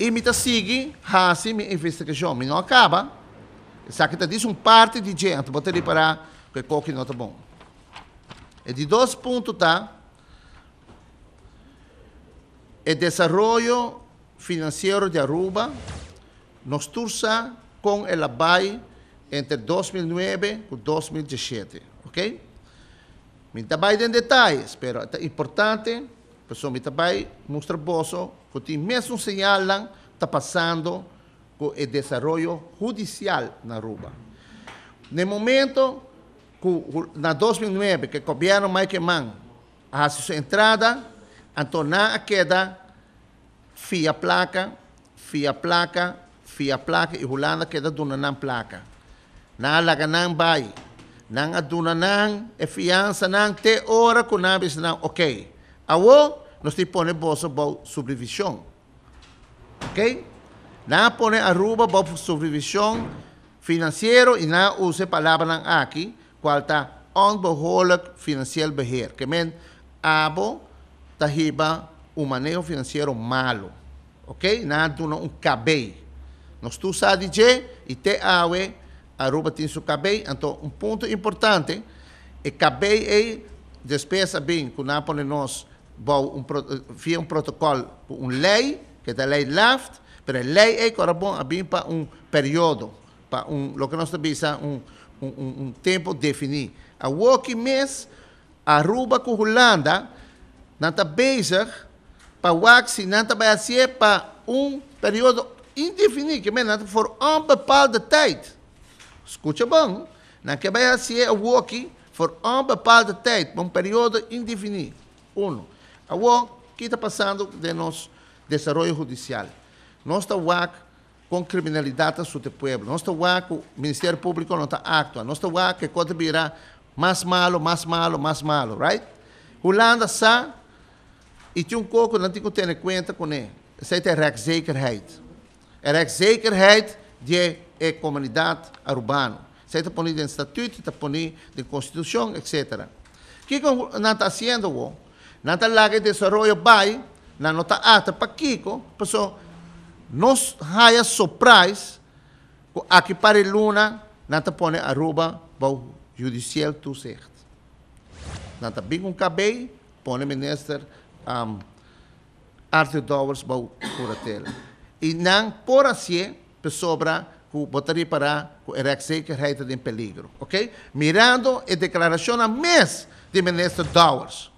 imita sigue, assim a investigação não acaba. Só que diz um parte de gente, bota ali para que qualquer nota bom. E de dois pontos, tá? É desenvolvimento financeiro de Aruba, nos tursa com o BAI entre 2009 e 2017, ok? Me trabalho em detalhes, mas é importante, a me trabalha, mostra o que mesmo señalan está passando com o desenvolvimento judicial na Aruba. No momento, na 2009, que o governo Michael Mann a sua entrada, Antoná a queda, fia placa, fia placa, fia placa, e Holanda queda dunanã placa. Na laganã vai, nang não e fiança não te hora com nabis nang, ok. Awo, nos bolsa para supervisão. Ok? não pone arruba para supervisão financeiro e não use palavra aqui, qual está onbehoorlijk financieel beheer. Que men abo riba, um manejo financeiro malo. Ok? não Nada um cabei. Nós tu sabe de e te awe arruba tem seu cabei. Então, um ponto importante é cabei é despesa bem, que não nós bouw um via um protocolo, um lei, que é a lei laft, a lei é que bom abim para um período, para um, o que nós estamos um, um, um, tempo definido. A woki mês, arruba com Holanda, não está bezig para waxi, não está bezig para um período indefinido, que não for um de tempo. Escuta bem, não que bezig a woki for um tempo, para um período indefinido. Um o que está passando de nosso desenvolvimento judicial. Nós estamos com criminalidade do seu povo. estamos com o Ministério Público não está actua. Nossa UAC que contribuirá mais malo, mais malo, mais malo, right? Holanda sa e tinha um coco, não tinha que ter em conta com ele. Isso é rechtszekerheid. A rechtszekerheid de a é comunidade urbana. Isso está ponido em estatuto, está ponido em constituição, etc. O que está fazendo? que Desarrollo Bay, la nota hasta para Kiko, pasó, nos haya surprise, aquí para el luna, nata pone arroba el judicial tu zegt. Nata un cabello pone minister um, arte dólares y curatela. Y no por assim, sobra que botaria para era insegurança de peligro, ok? Mirando la declaración a mes de ministro Dowers.